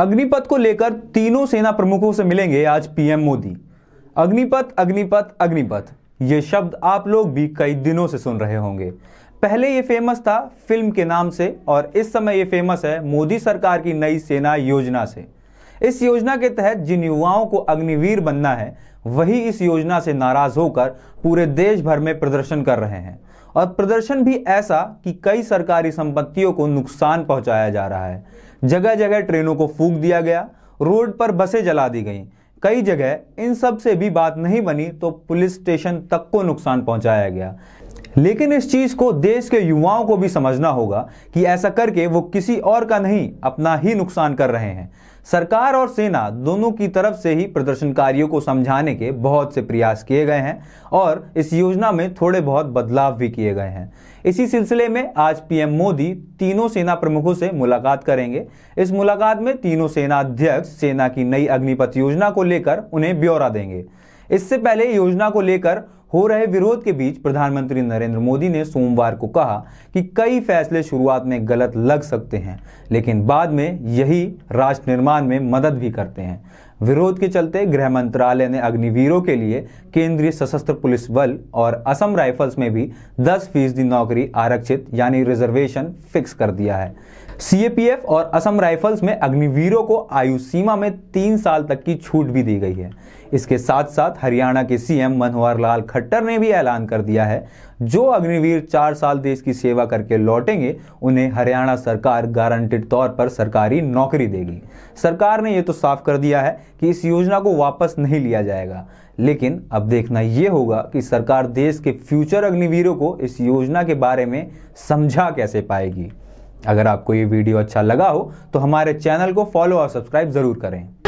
अग्निपथ को लेकर तीनों सेना प्रमुखों से मिलेंगे आज पीएम मोदी अग्निपथ अग्निपथ अग्निपथ ये शब्द आप लोग भी कई दिनों से सुन रहे होंगे पहले ये फेमस था फिल्म के नाम से और इस समय ये फेमस है मोदी सरकार की नई सेना योजना से इस योजना के तहत जिन युवाओं को अग्निवीर बनना है वही इस योजना से नाराज होकर पूरे देश भर में प्रदर्शन कर रहे हैं और प्रदर्शन भी ऐसा कि कई सरकारी संपत्तियों को नुकसान पहुंचाया जा रहा है जगह जगह ट्रेनों को फूक दिया गया रोड पर बसें जला दी गईं कई जगह इन सब से भी बात नहीं बनी तो पुलिस स्टेशन तक को नुकसान पहुंचाया गया लेकिन इस चीज को देश के युवाओं को भी समझना होगा कि ऐसा करके वो किसी और का नहीं अपना ही नुकसान कर रहे हैं सरकार और सेना दोनों की तरफ से ही प्रदर्शनकारियों को समझाने के बहुत से प्रयास किए गए हैं और इस योजना में थोड़े बहुत बदलाव भी किए गए हैं इसी सिलसिले में आज पीएम मोदी तीनों सेना प्रमुखों से मुलाकात करेंगे इस मुलाकात में तीनों सेना अध्यक्ष सेना की नई अग्निपथ योजना को लेकर उन्हें ब्यौरा देंगे इससे पहले योजना को लेकर हो रहे विरोध के बीच प्रधानमंत्री नरेंद्र मोदी ने सोमवार को कहा कि कई फैसले शुरुआत में गलत लग सकते हैं लेकिन बाद में यही राष्ट्र निर्माण में मदद भी करते हैं विरोध के चलते गृह मंत्रालय ने अग्निवीरों के लिए केंद्रीय सशस्त्र पुलिस बल और असम राइफल्स में भी 10 फीसदी नौकरी आरक्षित यानी रिजर्वेशन फिक्स कर दिया है सीएपीएफ और असम राइफल्स में अग्निवीरों को आयु सीमा में तीन साल तक की छूट भी दी गई है इसके साथ साथ हरियाणा के सीएम मनोहर लाल खट्टर खट्टर ने भी ऐलान कर दिया है जो अग्निवीर चार साल देश की सेवा करके लौटेंगे उन्हें हरियाणा सरकार गारंटेड तौर पर सरकारी नौकरी देगी सरकार ने यह तो साफ कर दिया है कि इस योजना को वापस नहीं लिया जाएगा लेकिन अब देखना यह होगा कि सरकार देश के फ्यूचर अग्निवीरों को इस योजना के बारे में समझा कैसे पाएगी अगर आपको ये वीडियो अच्छा लगा हो तो हमारे चैनल को फॉलो और सब्सक्राइब ज़रूर करें